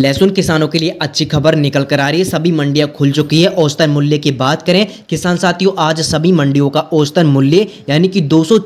लहसुन किसानों के लिए अच्छी खबर निकल कर आ रही है सभी मंडियां खुल चुकी है औसतन मूल्य की बात करें किसान साथियों आज सभी मंडियों का औसतन मूल्य यानी कि दो सौ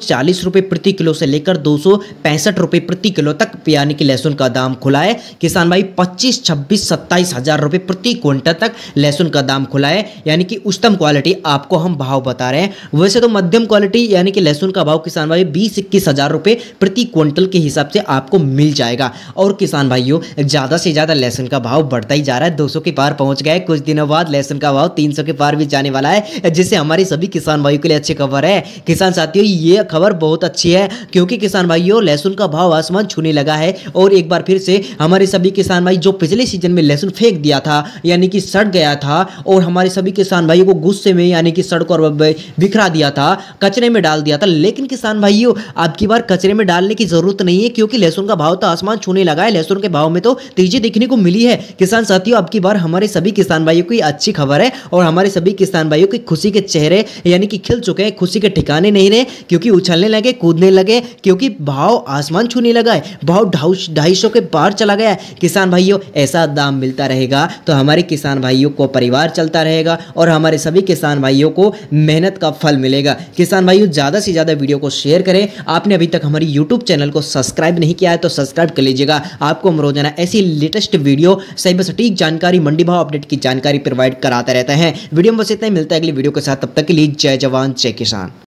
प्रति किलो से लेकर दो सौ प्रति किलो तक यानी कि लहसुन का दाम खुला है किसान भाई पच्चीस छब्बीस सत्ताईस हजार रुपये प्रति क्विंटल तक लहसुन का दाम खुला है यानी कि उच्चतम क्वालिटी आपको हम भाव बता रहे हैं वैसे तो मध्यम क्वालिटी यानी कि लहसुन का भाव किसान भाई बीस इक्कीस हजार प्रति क्विंटल के हिसाब से आपको मिल जाएगा और किसान भाइयों ज़्यादा से ज़्यादा लहसुन का भाव बढ़ता ही जा रहा है दो के पार पहुंच गया है कुछ दिनों बाद लहसुन का भाव तीन के पार भी जाने वाला है जिससे हमारे सभी किसान भाइयों के लिए अच्छी खबर है किसान साथियों ये खबर बहुत अच्छी है क्योंकि किसान भाइयों लहसुन का भाव आसमान छूने लगा है और एक बार फिर से हमारे सभी किसान भाई जो पिछले सीजन में लहसुन फेंक दिया था यानी कि सड़ गया था और हमारे सभी किसान भाइयों को गुस्से में यानी कि सड़क और बिखरा दिया था कचरे में डाल दिया था लेकिन किसान भाइयों अब की बार कचरे में डालने की जरूरत नहीं है क्योंकि लहसुन का भाव तो आसमान छूने लगा है लहसुन के भाव में तो तेजी देखने को मिली है किसान साथियों अब की बार हमारे सभी किसान भाइयों की अच्छी खबर है और हमारे सभी किसान भाइयों की खुशी के चेहरे यानी कि खिल चुके हैं खुशी के ठिकाने नहीं रहे क्योंकि उछलने लगे कूदने लगे क्योंकि भाव आसमान छूने लगा है भाव ढाई सौ के पार चला गया है किसान भाइयों ऐसा दाम मिलता रहेगा तो हमारे किसान भाइयों को परिवार चलता रहेगा और हमारे सभी किसान भाइयों को मेहनत का फल मिलेगा किसान भाइयों ज़्यादा से ज़्यादा वीडियो को शेयर करें आपने अभी तक हमारी यूट्यूब चैनल को सब्सक्राइब नहीं किया है तो सब्सक्राइब कर लीजिएगा आपको हम रोजाना ऐसी लेटेस्ट लेटेस्ट वीडियो सही सटीक जानकारी मंडी भाव अपडेट की जानकारी प्रोवाइड कराते रहते हैं वीडियो में बस इतना ही मिलता है अगली वीडियो के साथ तब तक के लिए जय जवान जय किसान